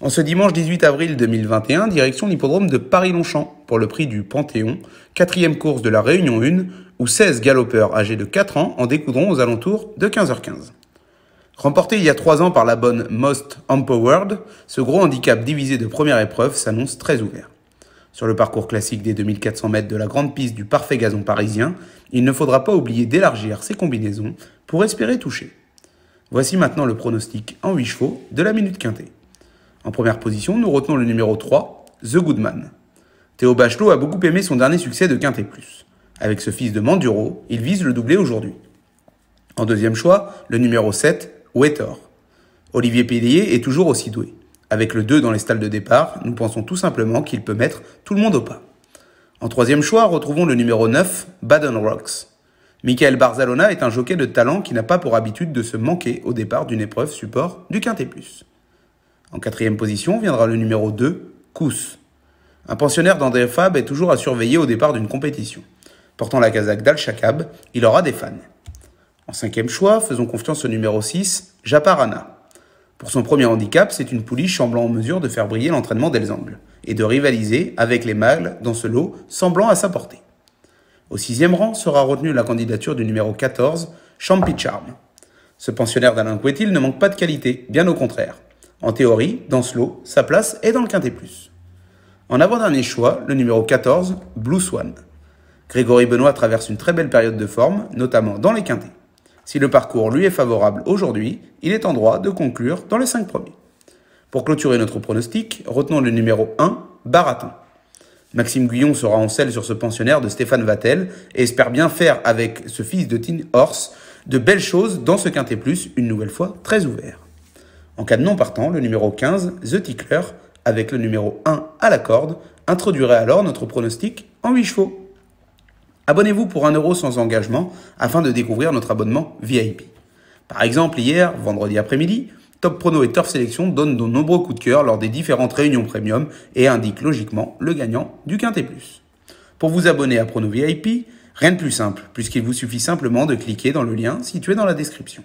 En ce dimanche 18 avril 2021, direction l'hippodrome de Paris-Longchamp pour le prix du Panthéon, quatrième course de la Réunion 1, où 16 galopeurs âgés de 4 ans en découdront aux alentours de 15h15. Remporté il y a 3 ans par la bonne Most Empowered, ce gros handicap divisé de première épreuve s'annonce très ouvert. Sur le parcours classique des 2400 mètres de la grande piste du parfait gazon parisien, il ne faudra pas oublier d'élargir ses combinaisons pour espérer toucher. Voici maintenant le pronostic en 8 chevaux de la minute quintée. En première position, nous retenons le numéro 3, The Goodman. Théo Bachelot a beaucoup aimé son dernier succès de Quintet Plus. Avec ce fils de Manduro, il vise le doublé aujourd'hui. En deuxième choix, le numéro 7, Wetter. Olivier Pélier est toujours aussi doué. Avec le 2 dans les stalles de départ, nous pensons tout simplement qu'il peut mettre tout le monde au pas. En troisième choix, retrouvons le numéro 9, Baden Rocks. Michael Barzalona est un jockey de talent qui n'a pas pour habitude de se manquer au départ d'une épreuve support du Quintet Plus. En quatrième position viendra le numéro 2, Kous. Un pensionnaire d'André Fab est toujours à surveiller au départ d'une compétition. Portant la casaque d'Al-Shakab, il aura des fans. En cinquième choix, faisons confiance au numéro 6, Japarana. Pour son premier handicap, c'est une pouliche semblant en mesure de faire briller l'entraînement des angles et de rivaliser avec les mâles dans ce lot semblant à sa portée. Au sixième rang sera retenue la candidature du numéro 14, Champicharm. Ce pensionnaire d'Alain Quetil ne manque pas de qualité, bien au contraire. En théorie, dans ce lot, sa place est dans le quintet plus. En avant-dernier choix, le numéro 14, Blue Swan. Grégory Benoît traverse une très belle période de forme, notamment dans les quintets. Si le parcours lui est favorable aujourd'hui, il est en droit de conclure dans les 5 premiers. Pour clôturer notre pronostic, retenons le numéro 1, Baratin. Maxime Guyon sera en selle sur ce pensionnaire de Stéphane Vattel et espère bien faire avec ce fils de Tin Horse de belles choses dans ce quintet plus, une nouvelle fois très ouvert. En cas de non partant, le numéro 15, The Tickler, avec le numéro 1 à la corde, introduirait alors notre pronostic en 8 chevaux. Abonnez-vous pour 1 euro sans engagement afin de découvrir notre abonnement VIP. Par exemple, hier, vendredi après-midi, Top Prono et Turf Sélection donnent de nombreux coups de cœur lors des différentes réunions premium et indiquent logiquement le gagnant du Quintet Plus. Pour vous abonner à Prono VIP, rien de plus simple, puisqu'il vous suffit simplement de cliquer dans le lien situé dans la description.